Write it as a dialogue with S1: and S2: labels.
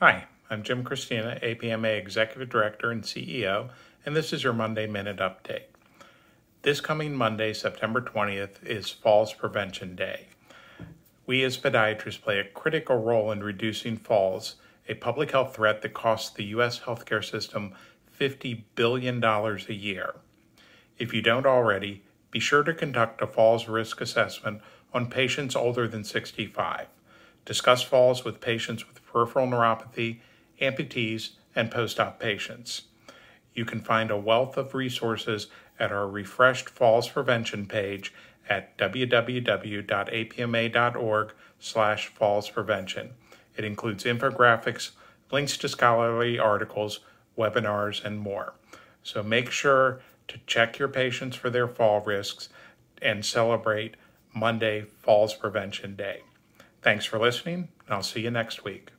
S1: Hi, I'm Jim Christina, APMA Executive Director and CEO, and this is your Monday Minute Update. This coming Monday, September 20th, is Falls Prevention Day. We as podiatrists play a critical role in reducing falls, a public health threat that costs the U.S. healthcare system $50 billion a year. If you don't already, be sure to conduct a falls risk assessment on patients older than 65. Discuss falls with patients with peripheral neuropathy, amputees, and post op patients. You can find a wealth of resources at our refreshed falls prevention page at www.apma.org slash falls prevention. It includes infographics, links to scholarly articles, webinars, and more. So make sure to check your patients for their fall risks and celebrate Monday Falls Prevention Day. Thanks for listening, and I'll see you next week.